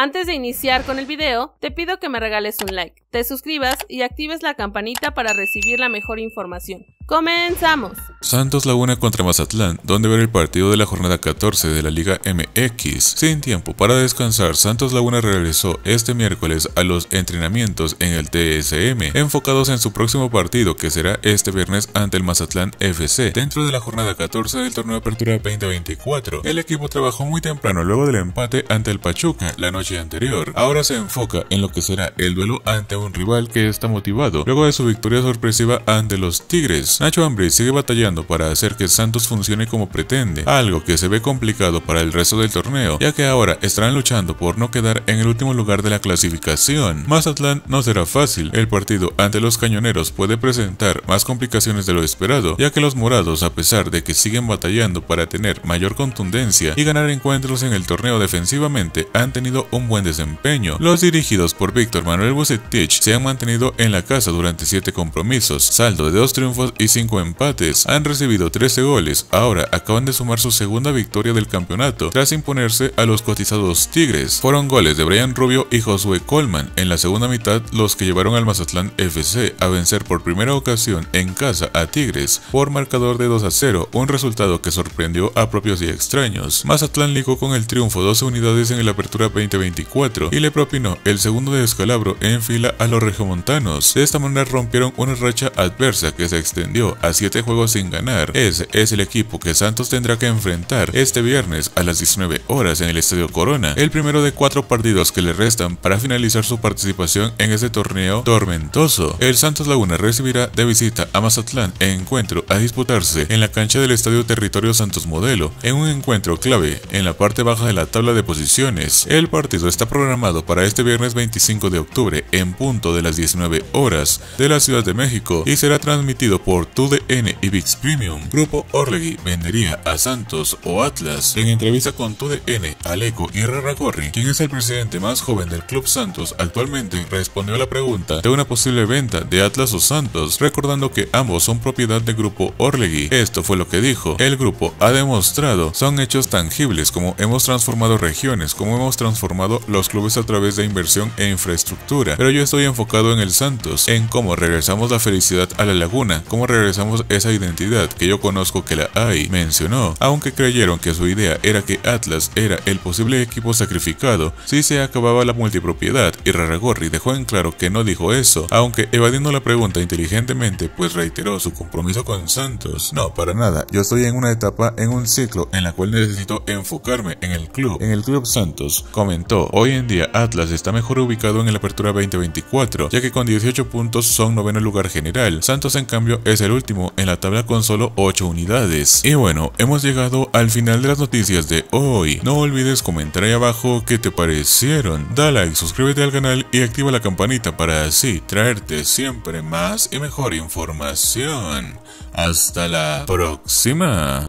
Antes de iniciar con el video, te pido que me regales un like te suscribas y actives la campanita para recibir la mejor información. ¡Comenzamos! Santos Laguna contra Mazatlán, donde ver el partido de la jornada 14 de la Liga MX. Sin tiempo para descansar, Santos Laguna regresó este miércoles a los entrenamientos en el TSM, enfocados en su próximo partido que será este viernes ante el Mazatlán FC, dentro de la jornada 14 del torneo de Apertura 2024. El equipo trabajó muy temprano luego del empate ante el Pachuca la noche anterior. Ahora se enfoca en lo que será el duelo ante un rival que está motivado luego de su victoria sorpresiva ante los Tigres. Nacho Ambriz sigue batallando para hacer que Santos funcione como pretende, algo que se ve complicado para el resto del torneo, ya que ahora estarán luchando por no quedar en el último lugar de la clasificación. Mazatlán no será fácil, el partido ante los cañoneros puede presentar más complicaciones de lo esperado, ya que los morados a pesar de que siguen batallando para tener mayor contundencia y ganar encuentros en el torneo defensivamente, han tenido un buen desempeño. Los dirigidos por Víctor Manuel Bucetich se han mantenido en la casa durante 7 compromisos, saldo de 2 triunfos y 5 empates. Han recibido 13 goles, ahora acaban de sumar su segunda victoria del campeonato tras imponerse a los cotizados Tigres. Fueron goles de Brian Rubio y Josué Coleman en la segunda mitad los que llevaron al Mazatlán FC a vencer por primera ocasión en casa a Tigres por marcador de 2 a 0, un resultado que sorprendió a propios y extraños. Mazatlán ligó con el triunfo 12 unidades en la Apertura 2024 y le propinó el segundo descalabro en fila a los regiomontanos. De esta manera rompieron una racha adversa que se extendió a 7 juegos sin ganar. Ese es el equipo que Santos tendrá que enfrentar este viernes a las 19 horas en el Estadio Corona, el primero de cuatro partidos que le restan para finalizar su participación en este torneo tormentoso. El Santos Laguna recibirá de visita a Mazatlán en encuentro a disputarse en la cancha del Estadio Territorio Santos Modelo, en un encuentro clave en la parte baja de la tabla de posiciones. El partido está programado para este viernes 25 de octubre en Punta de las 19 horas de la Ciudad de México y será transmitido por TUDN y VIX Premium. Grupo Orlegui vendería a Santos o Atlas en entrevista con TUDN, Aleco y Rarragorri, quien es el presidente más joven del Club Santos actualmente, respondió a la pregunta de una posible venta de Atlas o Santos, recordando que ambos son propiedad de Grupo Orlegui. Esto fue lo que dijo. El grupo ha demostrado, son hechos tangibles como hemos transformado regiones, como hemos transformado los clubes a través de inversión e infraestructura, pero yo estoy enfocado en el Santos, en cómo regresamos la felicidad a la laguna, cómo regresamos esa identidad que yo conozco que la hay, mencionó. Aunque creyeron que su idea era que Atlas era el posible equipo sacrificado si se acababa la multipropiedad y Raragorri dejó en claro que no dijo eso, aunque evadiendo la pregunta inteligentemente pues reiteró su compromiso con Santos. No, para nada, yo estoy en una etapa, en un ciclo en la cual necesito enfocarme en el club, en el club Santos, comentó. Hoy en día Atlas está mejor ubicado en la apertura 2024 4, ya que con 18 puntos son noveno lugar general. Santos en cambio es el último en la tabla con solo 8 unidades. Y bueno, hemos llegado al final de las noticias de hoy. No olvides comentar ahí abajo qué te parecieron. Da like, suscríbete al canal y activa la campanita para así traerte siempre más y mejor información. Hasta la próxima.